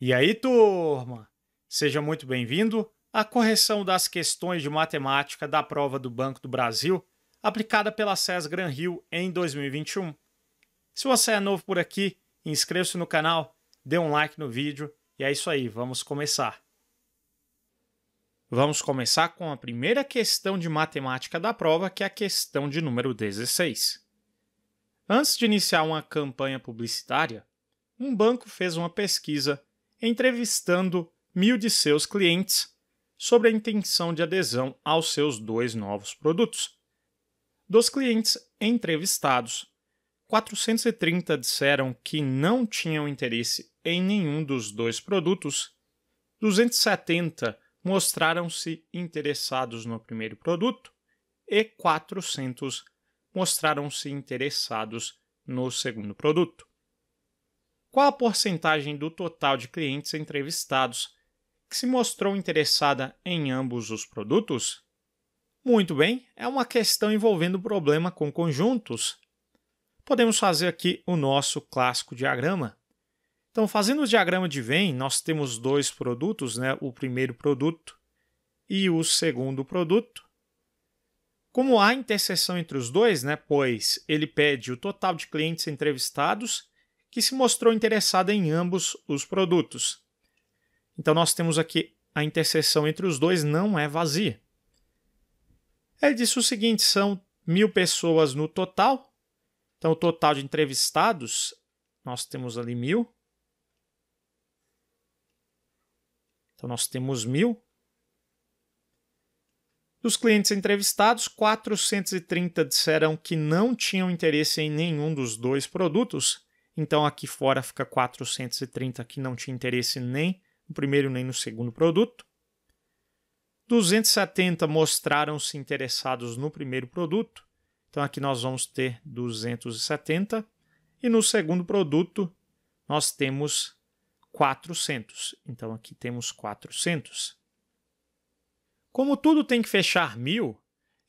E aí, turma? Seja muito bem-vindo à correção das questões de matemática da prova do Banco do Brasil, aplicada pela SES Gran Rio em 2021. Se você é novo por aqui, inscreva-se no canal, dê um like no vídeo e é isso aí, vamos começar. Vamos começar com a primeira questão de matemática da prova, que é a questão de número 16. Antes de iniciar uma campanha publicitária, um banco fez uma pesquisa entrevistando mil de seus clientes sobre a intenção de adesão aos seus dois novos produtos. Dos clientes entrevistados, 430 disseram que não tinham interesse em nenhum dos dois produtos, 270 mostraram-se interessados no primeiro produto e 400 mostraram-se interessados no segundo produto qual a porcentagem do total de clientes entrevistados que se mostrou interessada em ambos os produtos? Muito bem, é uma questão envolvendo o problema com conjuntos. Podemos fazer aqui o nosso clássico diagrama. Então, fazendo o diagrama de Venn, nós temos dois produtos, né? o primeiro produto e o segundo produto. Como há interseção entre os dois, né? pois ele pede o total de clientes entrevistados que se mostrou interessada em ambos os produtos. Então nós temos aqui a interseção entre os dois não é vazia. Ele disse o seguinte: são mil pessoas no total. Então, o total de entrevistados, nós temos ali mil. Então, nós temos mil. Dos clientes entrevistados, 430 disseram que não tinham interesse em nenhum dos dois produtos então aqui fora fica 430 que não tinha interesse nem no primeiro nem no segundo produto. 270 mostraram-se interessados no primeiro produto. Então aqui nós vamos ter 270 e no segundo produto nós temos 400. Então aqui temos 400. Como tudo tem que fechar mil,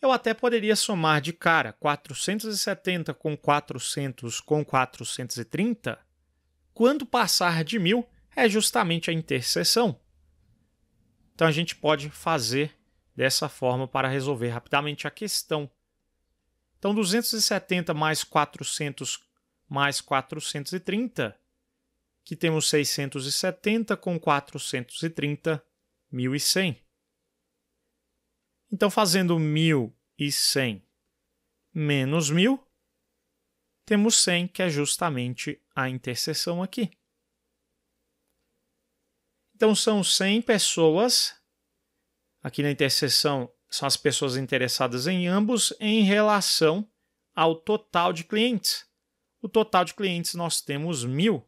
eu até poderia somar de cara 470 com 400 com 430, quando passar de 1000 é justamente a interseção. Então a gente pode fazer dessa forma para resolver rapidamente a questão. Então 270 mais 400 mais 430, que temos 670 com 430, 1100. Então fazendo 1000 e 100 menos 1.000, temos 100, que é justamente a interseção aqui. Então, são 100 pessoas, aqui na interseção são as pessoas interessadas em ambos, em relação ao total de clientes. O total de clientes nós temos 1.000,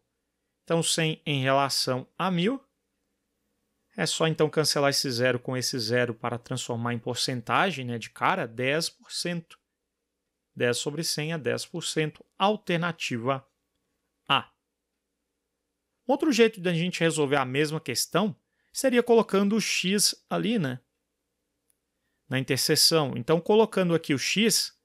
então 100 em relação a 1.000, é só então cancelar esse zero com esse zero para transformar em porcentagem né, de cara 10%. 10 sobre 100 é 10%. Alternativa A. Outro jeito de a gente resolver a mesma questão seria colocando o x ali, né? Na interseção. Então, colocando aqui o x,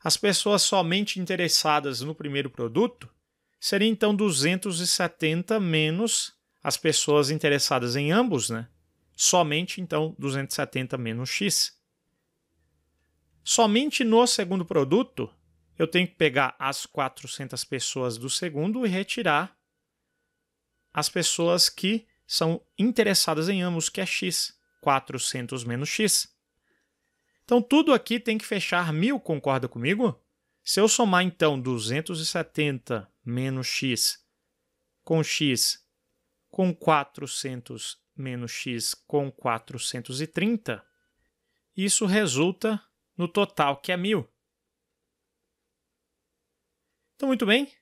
as pessoas somente interessadas no primeiro produto seria então 270 menos as pessoas interessadas em ambos, né? Somente então 270 menos x. Somente no segundo produto, eu tenho que pegar as 400 pessoas do segundo e retirar as pessoas que são interessadas em ambos, que é x, 400 menos x. Então, tudo aqui tem que fechar 1.000, concorda comigo? Se eu somar, então, 270 menos x com x com 400 menos x com 430, isso resulta no total, que é 1.000. Então, muito bem.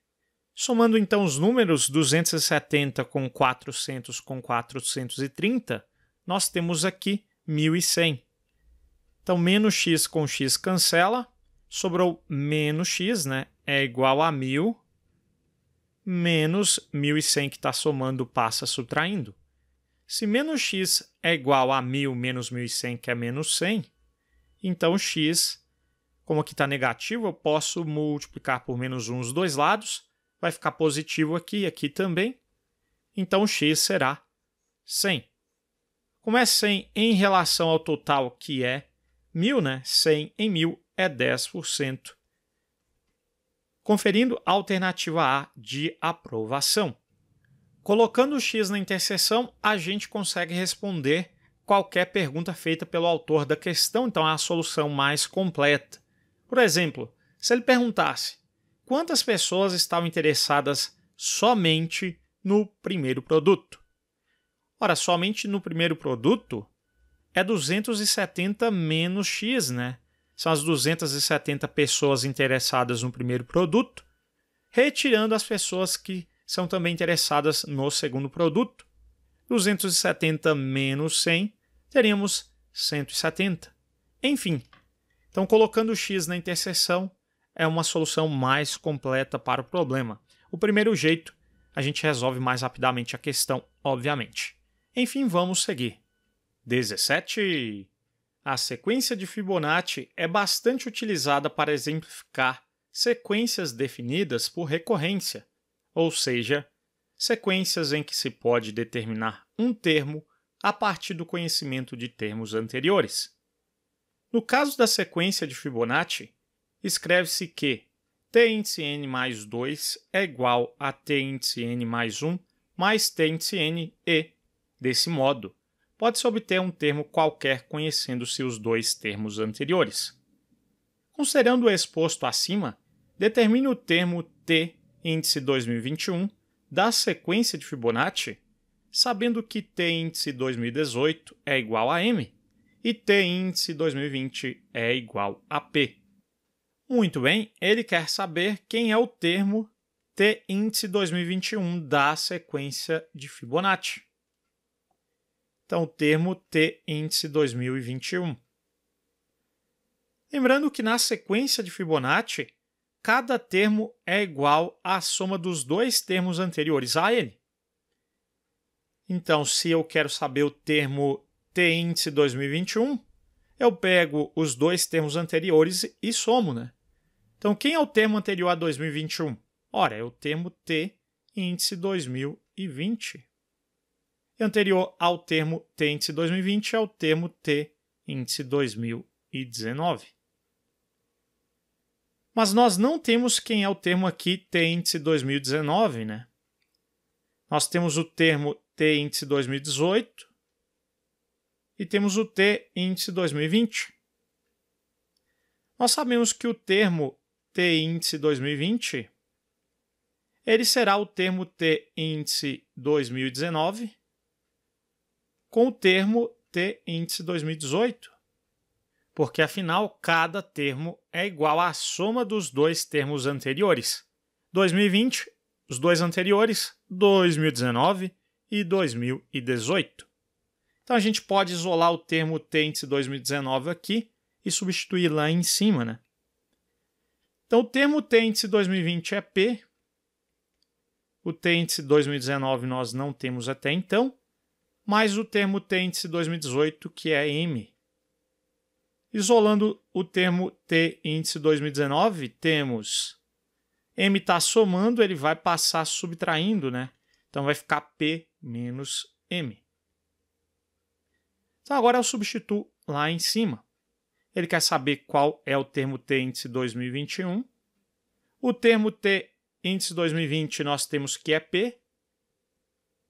Somando então os números 270 com 400 com 430, nós temos aqui 1.100. Então, menos x com x cancela, sobrou menos x, né? É igual a 1.000 menos 1.100 que está somando passa subtraindo. Se menos x é igual a 1.000 menos 1.100, que é menos 100, então x, como aqui está negativo, eu posso multiplicar por menos 1 os dois lados, vai ficar positivo aqui e aqui também, então x será 100. Como é 100 em relação ao total, que é 1.000, né? 100 em 1.000 é 10% conferindo a alternativa A de aprovação. Colocando o X na interseção, a gente consegue responder qualquer pergunta feita pelo autor da questão, então é a solução mais completa. Por exemplo, se ele perguntasse quantas pessoas estavam interessadas somente no primeiro produto. Ora, somente no primeiro produto é 270 menos x, né? são as 270 pessoas interessadas no primeiro produto, retirando as pessoas que são também interessadas no segundo produto. 270 menos 100, teríamos 170. Enfim, então colocando o x na interseção é uma solução mais completa para o problema. O primeiro jeito, a gente resolve mais rapidamente a questão, obviamente. Enfim, vamos seguir. 17. A sequência de Fibonacci é bastante utilizada para exemplificar sequências definidas por recorrência, ou seja, sequências em que se pode determinar um termo a partir do conhecimento de termos anteriores. No caso da sequência de Fibonacci, escreve-se que t índice n mais 2 é igual a t índice n mais 1 mais t índice n e. Desse modo, pode-se obter um termo qualquer conhecendo-se os dois termos anteriores. Considerando o exposto acima, determine o termo T índice 2021 da sequência de Fibonacci, sabendo que T índice 2018 é igual a M e T índice 2020 é igual a P. Muito bem, ele quer saber quem é o termo T índice 2021 da sequência de Fibonacci. Então, o termo T índice 2021. Lembrando que na sequência de Fibonacci, cada termo é igual à soma dos dois termos anteriores a ele. Então, se eu quero saber o termo T índice 2021, eu pego os dois termos anteriores e somo, né? Então, quem é o termo anterior a 2021? Ora, é o termo T índice 2020 anterior ao termo T índice 2020 é o termo T índice 2019. Mas nós não temos quem é o termo aqui T índice 2019, né? Nós temos o termo T índice 2018 e temos o T índice 2020. Nós sabemos que o termo T índice 2020 ele será o termo T índice 2019 com o termo T índice 2018, porque afinal cada termo é igual à soma dos dois termos anteriores. 2020, os dois anteriores, 2019 e 2018. Então a gente pode isolar o termo T índice 2019 aqui e substituir lá em cima, né? Então o termo T índice 2020 é P. O T índice 2019 nós não temos até então mais o termo t T-índice 2018, que é M. Isolando o termo T índice 2019, temos M está somando, ele vai passar subtraindo, né? Então vai ficar P menos M. Então agora eu substituo lá em cima. Ele quer saber qual é o termo T índice 2021. O termo T índice 2020 nós temos que é P,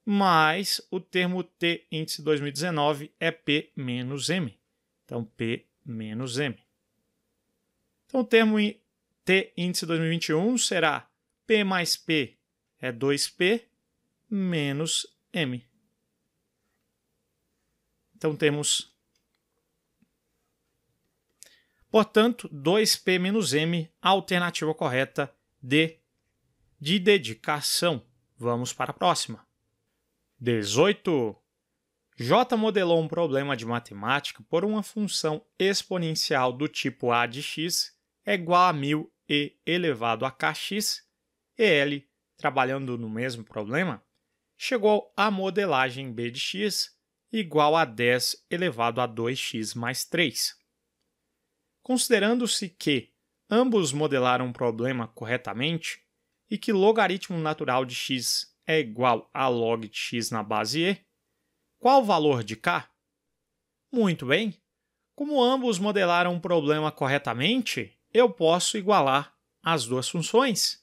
mais o termo T índice 2019 é P menos M. Então, P menos M. Então, o termo T índice 2021 será P mais P é 2P menos M. Então, temos, portanto, 2P menos M, alternativa correta D de dedicação. Vamos para a próxima. 18. J modelou um problema de matemática por uma função exponencial do tipo a de x é igual a 1000 e elevado a kx, e L, trabalhando no mesmo problema, chegou à modelagem b de x igual a 10 elevado a 2x mais 3. Considerando-se que ambos modelaram um problema corretamente e que logaritmo natural de x é igual a log de x na base e, qual o valor de k? Muito bem, como ambos modelaram o problema corretamente, eu posso igualar as duas funções.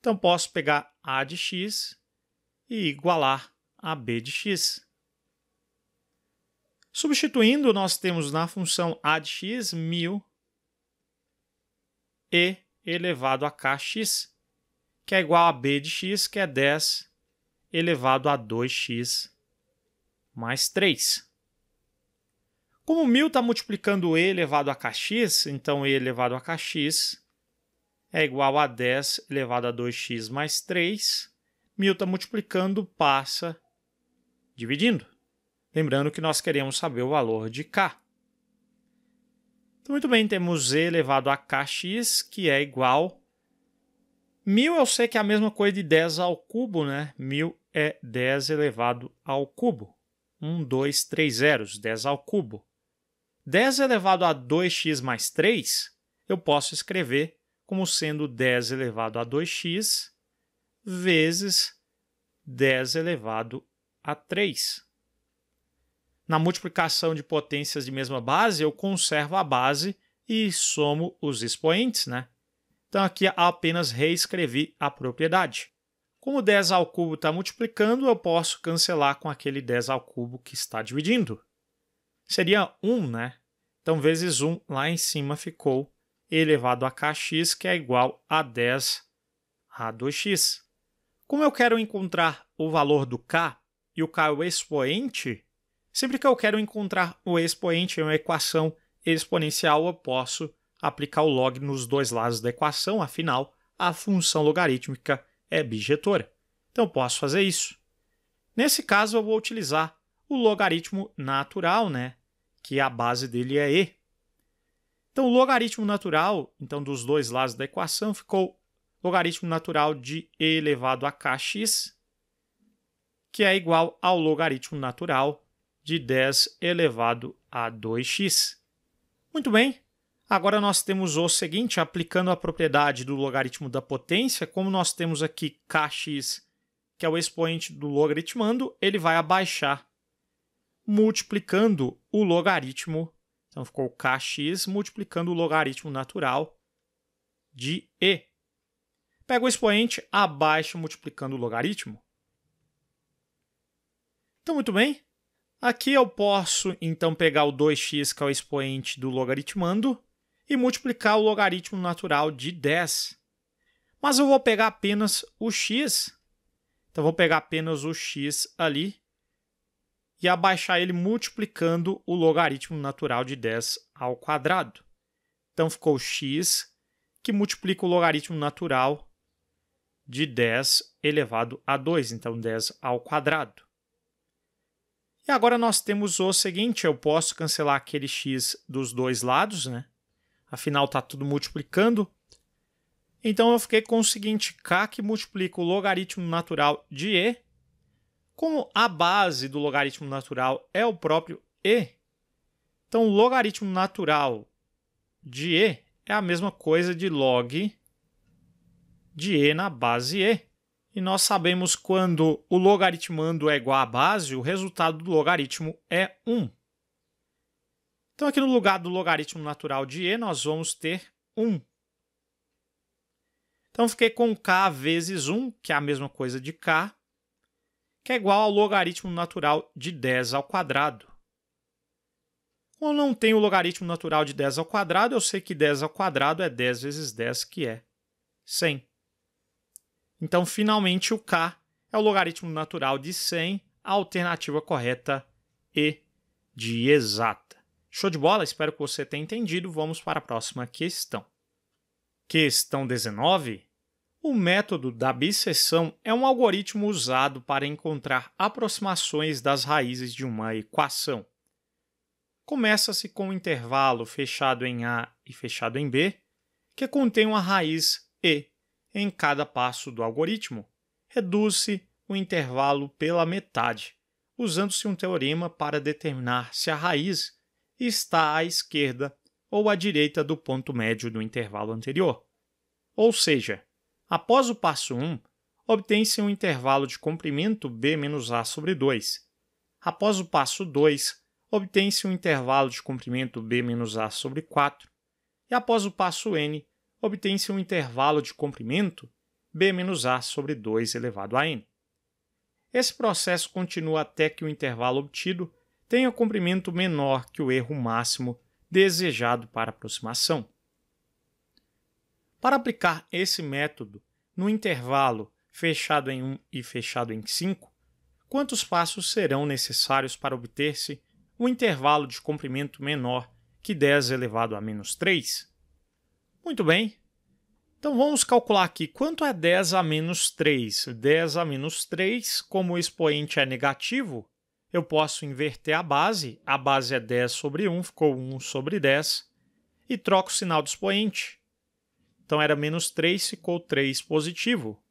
Então, posso pegar a de x e igualar a b de x. Substituindo, nós temos na função a de x, 1000 e elevado a kx que é igual a b de x, que é 10 elevado a 2x mais 3. Como 1.000 está multiplicando e elevado a kx, então e elevado a kx é igual a 10 elevado a 2x mais 3. 1.000 está multiplicando, passa dividindo. Lembrando que nós queremos saber o valor de k. Então, muito bem, temos e elevado a kx, que é igual 1.000 eu sei que é a mesma coisa de 10 ao cubo, né? 1.000 é 10 elevado ao cubo. 1, 2, 3 zeros, 10 ao cubo. 10 elevado a 2x mais 3, eu posso escrever como sendo 10 elevado a 2x vezes 10 elevado a 3. Na multiplicação de potências de mesma base, eu conservo a base e somo os expoentes, né? Então aqui apenas reescrevi a propriedade. Como 10 ao cubo está multiplicando, eu posso cancelar com aquele 10 ao cubo que está dividindo. Seria 1, né? Então, vezes 1 lá em cima ficou elevado a kx, que é igual a 10 a 2x. Como eu quero encontrar o valor do k, e o k é o expoente, sempre que eu quero encontrar o expoente em uma equação exponencial, eu posso aplicar o log nos dois lados da equação, afinal, a função logarítmica é bijetora. Então, posso fazer isso. Nesse caso, eu vou utilizar o logaritmo natural, né? que a base dele é E. Então, o logaritmo natural então, dos dois lados da equação ficou logaritmo natural de E elevado a kx, que é igual ao logaritmo natural de 10 elevado a 2x. Muito bem, Agora nós temos o seguinte, aplicando a propriedade do logaritmo da potência, como nós temos aqui kx, que é o expoente do logaritmando, ele vai abaixar multiplicando o logaritmo, então ficou kx multiplicando o logaritmo natural de e. Pega o expoente, abaixa multiplicando o logaritmo. Então, muito bem. Aqui eu posso, então, pegar o 2x, que é o expoente do logaritmando, e multiplicar o logaritmo natural de 10. Mas eu vou pegar apenas o x. Então, vou pegar apenas o x ali e abaixar ele multiplicando o logaritmo natural de 10 ao quadrado. Então, ficou x que multiplica o logaritmo natural de 10 elevado a 2, então 10 ao quadrado. E agora nós temos o seguinte, eu posso cancelar aquele x dos dois lados, né? afinal está tudo multiplicando. Então eu fiquei com o seguinte: k que multiplica o logaritmo natural de e. Como a base do logaritmo natural é o próprio e, então o logaritmo natural de e é a mesma coisa de log de e na base e. E nós sabemos quando o logaritmando é igual à base, o resultado do logaritmo é 1. Então, aqui no lugar do logaritmo natural de E, nós vamos ter 1. Então, fiquei com K vezes 1, que é a mesma coisa de K, que é igual ao logaritmo natural de 10 ao quadrado. Como eu não tenho o logaritmo natural de 10 ao quadrado, eu sei que 10 ao quadrado é 10 vezes 10, que é 100. Então, finalmente, o K é o logaritmo natural de 100, a alternativa correta E de exato. Show de bola, espero que você tenha entendido. Vamos para a próxima questão. Questão 19. O método da biseção é um algoritmo usado para encontrar aproximações das raízes de uma equação. Começa-se com um intervalo fechado em A e fechado em B, que contém uma raiz E em cada passo do algoritmo. Reduz-se o intervalo pela metade, usando-se um teorema para determinar se a raiz está à esquerda ou à direita do ponto médio do intervalo anterior. Ou seja, após o passo 1, obtém-se um intervalo de comprimento B menos A sobre 2. Após o passo 2, obtém-se um intervalo de comprimento B menos A sobre 4. E após o passo N, obtém-se um intervalo de comprimento B menos A sobre 2 elevado a N. Esse processo continua até que o intervalo obtido tenha comprimento menor que o erro máximo desejado para aproximação. Para aplicar esse método no intervalo fechado em 1 e fechado em 5, quantos passos serão necessários para obter-se um intervalo de comprimento menor que 10 elevado a menos 3? Muito bem, então vamos calcular aqui quanto é 10 a menos 3. 10 a menos 3, como o expoente é negativo, eu posso inverter a base, a base é 10 sobre 1, ficou 1 sobre 10, e troco o sinal do expoente. Então era menos 3, ficou 3 positivo.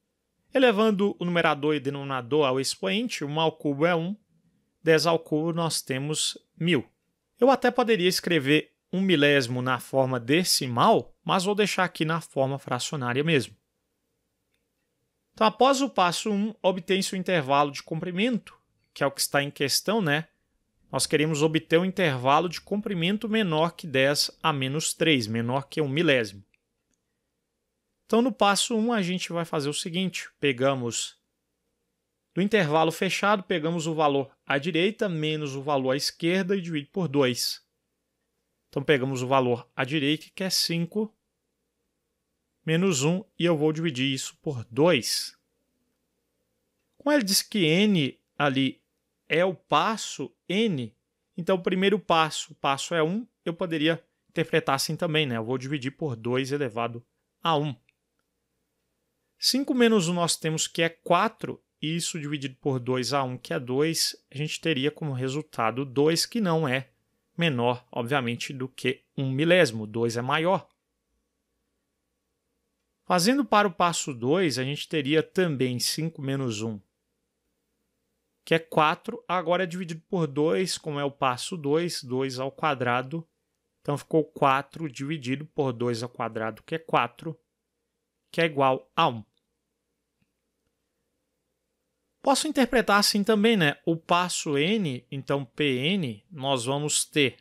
Elevando o numerador e denominador ao expoente, 1 ao cubo é 1, 10 ao cubo nós temos 1000. Eu até poderia escrever um milésimo na forma decimal, mas vou deixar aqui na forma fracionária mesmo. Então, após o passo 1, obtém-se o intervalo de comprimento, que é o que está em questão, né? Nós queremos obter um intervalo de comprimento menor que 10 a menos 3, menor que 1 milésimo. Então, no passo 1, a gente vai fazer o seguinte: pegamos do intervalo fechado, pegamos o valor à direita menos o valor à esquerda e divide por 2. Então, pegamos o valor à direita, que é 5, menos 1, e eu vou dividir isso por 2. Como ele disse que n ali é o passo n, então o primeiro passo, passo é 1, eu poderia interpretar assim também, né? Eu vou dividir por 2 elevado a 1. 5 menos 1 nós temos que é 4, e isso dividido por 2 a 1, que é 2, a gente teria como resultado 2, que não é menor, obviamente, do que 1 milésimo. 2 é maior. Fazendo para o passo 2, a gente teria também 5 menos 1 que é 4, agora é dividido por 2, como é o passo 2, 2 ao quadrado. Então ficou 4 dividido por 2 ao quadrado, que é 4, que é igual a 1. Posso interpretar assim também, né? O passo n, então Pn, nós vamos ter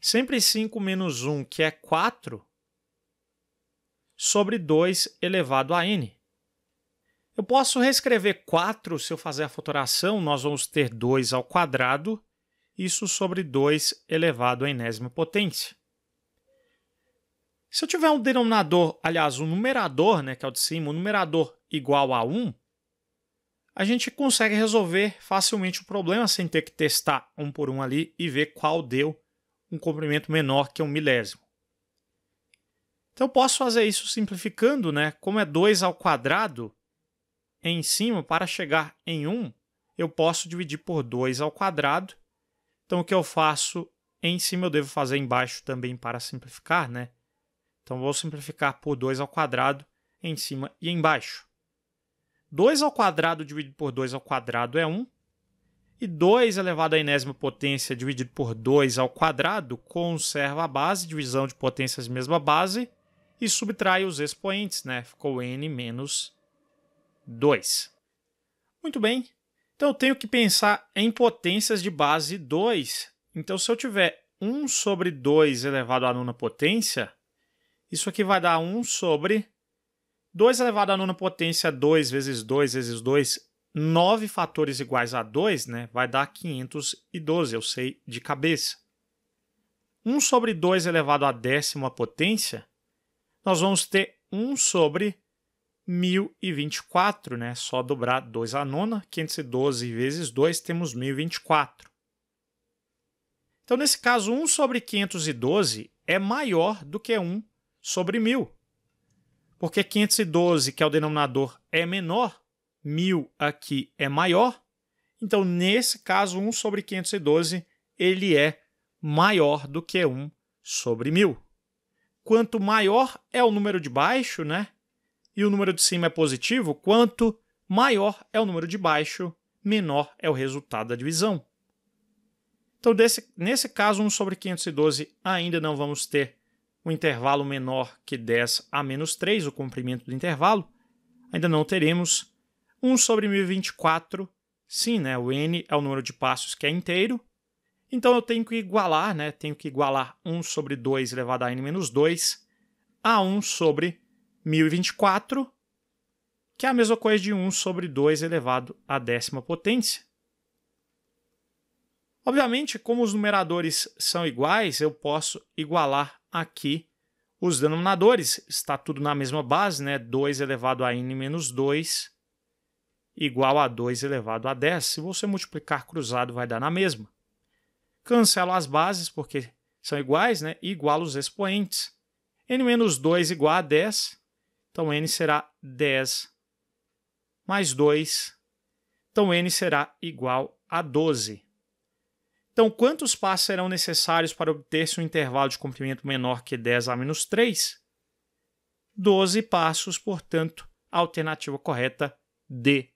sempre 5 menos 1, que é 4, sobre 2 elevado a n. Eu posso reescrever 4 se eu fizer a fatoração, nós vamos ter 2 ao quadrado, isso sobre 2 elevado à enésima potência. Se eu tiver um denominador, aliás, um numerador, né, que é o de cima, um numerador igual a 1, a gente consegue resolver facilmente o problema sem ter que testar um por um ali e ver qual deu um comprimento menor que um milésimo. Então eu posso fazer isso simplificando, né? Como é 2 ao quadrado, em cima, para chegar em 1, eu posso dividir por 2 ao quadrado. Então, o que eu faço em cima, eu devo fazer embaixo também para simplificar, né? Então, vou simplificar por 2 ao quadrado em cima e embaixo. 2 ao quadrado dividido por 2 ao quadrado é 1. E 2 elevado à enésima potência dividido por 2 ao quadrado conserva a base, divisão de potências mesma base, e subtrai os expoentes, né? Ficou n menos 2. Muito bem, então eu tenho que pensar em potências de base 2. Então, se eu tiver 1 sobre 2 elevado à nona potência, isso aqui vai dar 1 sobre 2 elevado à nona potência, 2 vezes 2 vezes 2, 9 fatores iguais a 2, né? vai dar 512, eu sei de cabeça. 1 sobre 2 elevado à décima potência, nós vamos ter 1 sobre 1024, né? Só dobrar 2 à nona, 512 vezes 2 temos 1024. Então, nesse caso, 1 sobre 512 é maior do que 1 sobre 1000. Porque 512, que é o denominador, é menor, 1000 aqui é maior. Então, nesse caso, 1 sobre 512 ele é maior do que 1 sobre 1000. Quanto maior é o número de baixo, né? e o número de cima é positivo, quanto maior é o número de baixo, menor é o resultado da divisão. Então, desse, nesse caso, 1 sobre 512 ainda não vamos ter um intervalo menor que 10 a menos 3, o comprimento do intervalo. Ainda não teremos 1 sobre 1024, sim, né? o n é o número de passos que é inteiro. Então, eu tenho que igualar, né? tenho que igualar 1 sobre 2 elevado a n menos 2 a 1 sobre 1024, que é a mesma coisa de 1 sobre 2 elevado à décima potência. Obviamente, como os numeradores são iguais, eu posso igualar aqui os denominadores. Está tudo na mesma base, né? 2 elevado a n menos 2 igual a 2 elevado a 10. Se você multiplicar cruzado, vai dar na mesma. Cancelo as bases, porque são iguais, né? E igualo os expoentes. n menos 2 igual a 10 então, n será 10 mais 2. Então, n será igual a 12. Então, quantos passos serão necessários para obter-se um intervalo de comprimento menor que 10 a menos 3? 12 passos, portanto, a alternativa correta D,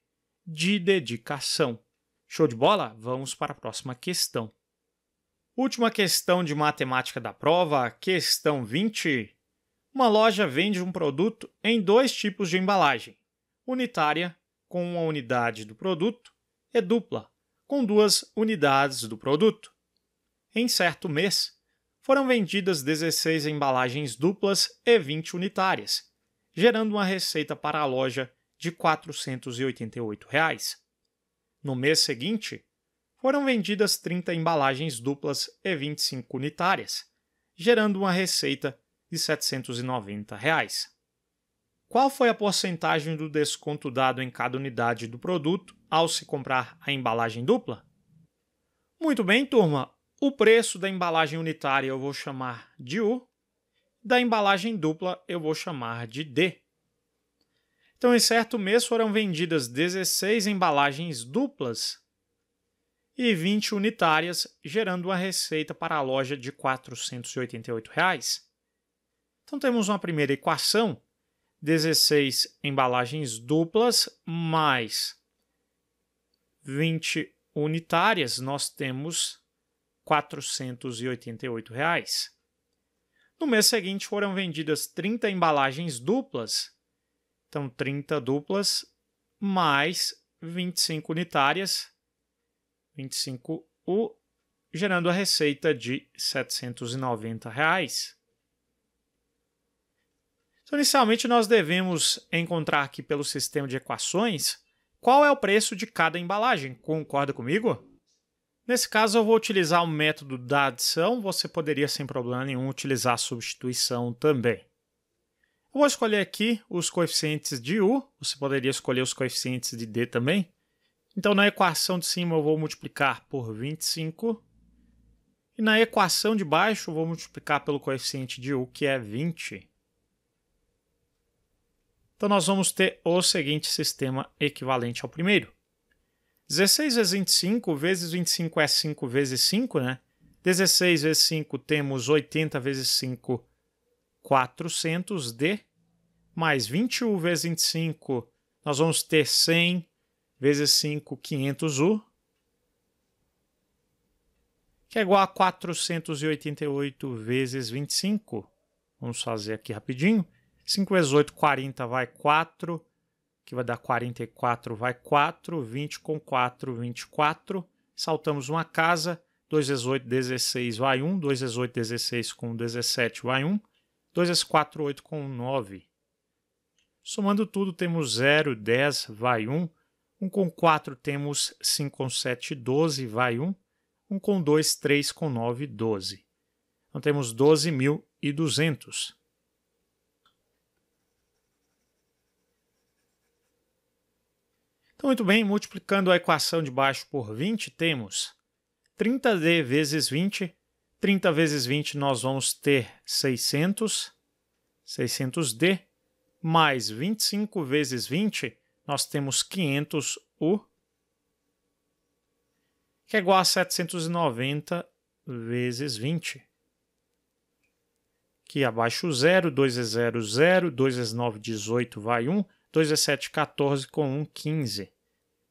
de dedicação. Show de bola? Vamos para a próxima questão. Última questão de matemática da prova, questão 20 uma loja vende um produto em dois tipos de embalagem: unitária, com uma unidade do produto, e dupla, com duas unidades do produto. Em certo mês, foram vendidas 16 embalagens duplas e 20 unitárias, gerando uma receita para a loja de R$ 488. Reais. No mês seguinte, foram vendidas 30 embalagens duplas e 25 unitárias, gerando uma receita e R$ 790. Qual foi a porcentagem do desconto dado em cada unidade do produto ao se comprar a embalagem dupla? Muito bem, turma. O preço da embalagem unitária eu vou chamar de U, da embalagem dupla eu vou chamar de D. Então, em certo mês foram vendidas 16 embalagens duplas e 20 unitárias, gerando uma receita para a loja de R$ 488. Reais. Então temos uma primeira equação, 16 embalagens duplas mais 20 unitárias, nós temos R$ 488. Reais. No mês seguinte foram vendidas 30 embalagens duplas, então 30 duplas mais 25 unitárias, 25 U, gerando a receita de R$ 790. Reais. Então, inicialmente, nós devemos encontrar aqui pelo sistema de equações qual é o preço de cada embalagem. Concorda comigo? Nesse caso, eu vou utilizar o método da adição. Você poderia, sem problema nenhum, utilizar a substituição também. Eu vou escolher aqui os coeficientes de U. Você poderia escolher os coeficientes de D também. Então, na equação de cima, eu vou multiplicar por 25. E na equação de baixo, eu vou multiplicar pelo coeficiente de U, que é 20. Então nós vamos ter o seguinte sistema equivalente ao primeiro. 16 vezes 25 vezes 25 é 5 vezes 5, né? 16 vezes 5 temos 80 vezes 5, 400 d mais 21 vezes 25, nós vamos ter 100 vezes 5, 500u, que é igual a 488 vezes 25. Vamos fazer aqui rapidinho. 5 vezes 8, 40 vai 4, que vai dar 44 vai 4, 20 com 4, 24. Saltamos uma casa, 2 vezes 8, 16 vai 1, 2 vezes 8, 16 com 17 vai 1, 2 vezes 4, 8 com 9. Somando tudo, temos 0, 10 vai 1, 1 com 4 temos 5 com 7, 12 vai 1, 1 com 2, 3 com 9, 12. Então temos 12.200. Então, muito bem, multiplicando a equação de baixo por 20, temos 30D vezes 20. 30 vezes 20 nós vamos ter 600, 600D, mais 25 vezes 20, nós temos 500U, que é igual a 790 vezes 20. Que é abaixo 0, 2 é 0, 0, 2 vezes 9, 18, vai 1, 2 é 7, 14, com 1, 15.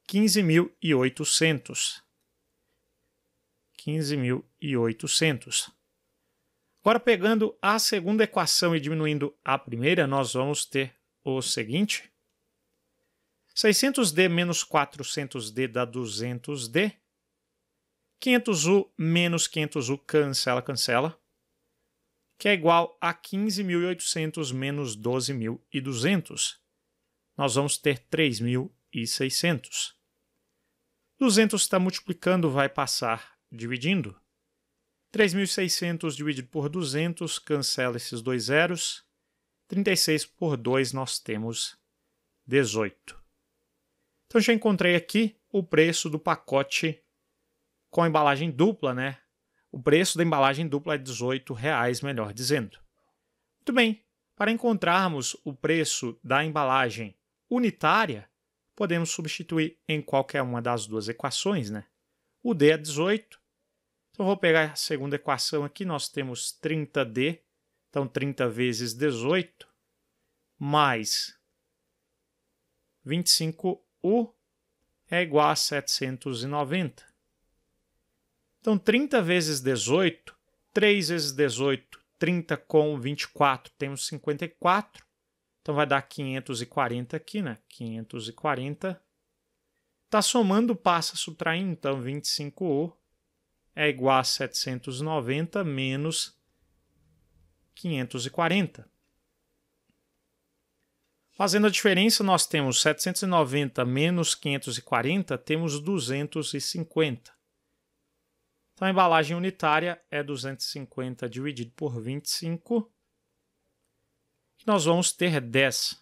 15.800. 15.800. Agora, pegando a segunda equação e diminuindo a primeira, nós vamos ter o seguinte. 600D menos 400D dá 200D. 500U menos 500U cancela, cancela. Que é igual a 15.800 menos 12.200. Nós vamos ter 3.000 e 600. 200 está multiplicando, vai passar dividindo. 3.600 dividido por 200 cancela esses dois zeros. 36 por 2 nós temos 18. Então já encontrei aqui o preço do pacote com a embalagem dupla, né? O preço da embalagem dupla é R$ 18,00, melhor dizendo. Muito bem, para encontrarmos o preço da embalagem unitária, podemos substituir em qualquer uma das duas equações, né? O D é 18. Então, vou pegar a segunda equação aqui. Nós temos 30D. Então, 30 vezes 18 mais 25U é igual a 790. Então, 30 vezes 18, 3 vezes 18, 30 com 24, temos 54. Então vai dar 540 aqui, né? 540. Está somando, passa, subtraindo. Então 25O é igual a 790 menos 540. Fazendo a diferença, nós temos 790 menos 540, temos 250. Então a embalagem unitária é 250 dividido por 25 que nós vamos ter 10.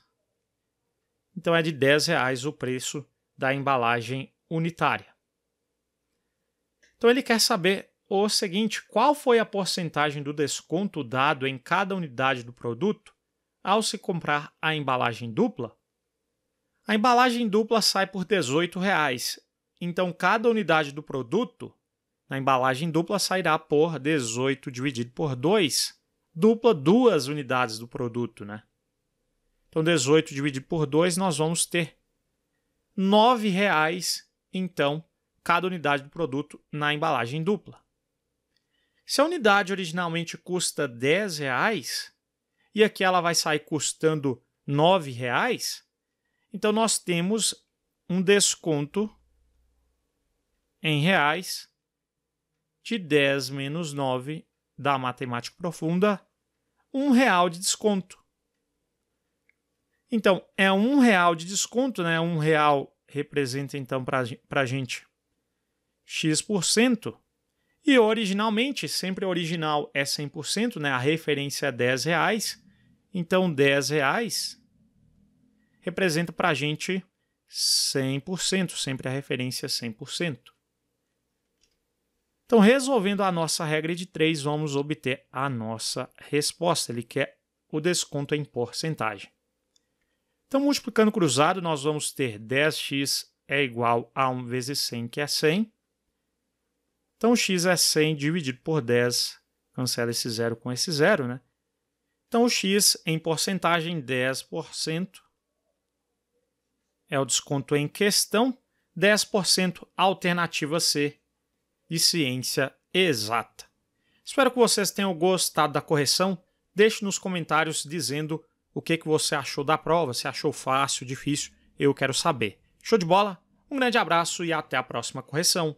Então é de 10 reais o preço da embalagem unitária. Então ele quer saber o seguinte: qual foi a porcentagem do desconto dado em cada unidade do produto ao se comprar a embalagem dupla? A embalagem dupla sai por R$ reais, então cada unidade do produto na embalagem dupla sairá por 18 dividido por 2, dupla duas unidades do produto, né? Então, 18 dividido por 2, nós vamos ter R$ 9,00, então, cada unidade do produto na embalagem dupla. Se a unidade originalmente custa R$ 10,00 e aqui ela vai sair custando R$ 9,00, então nós temos um desconto em reais de 10 menos 9 da matemática profunda um real de desconto. Então, é um real de desconto, né? Um real representa, então, para a gente X%. E originalmente, sempre original é 100%, né? A referência é 10 reais. Então, 10 reais representa para a gente 100%, sempre a referência é 100%. Então, resolvendo a nossa regra de 3, vamos obter a nossa resposta. Ele quer o desconto em porcentagem. Então, multiplicando cruzado, nós vamos ter 10x é igual a 1 vezes 100, que é 100. Então, x é 100 dividido por 10, cancela esse zero com esse zero, né? Então, o x em porcentagem, 10%, é o desconto em questão. 10% alternativa C, de ciência exata. Espero que vocês tenham gostado da correção. Deixe nos comentários dizendo o que, que você achou da prova, se achou fácil, difícil, eu quero saber. Show de bola? Um grande abraço e até a próxima correção.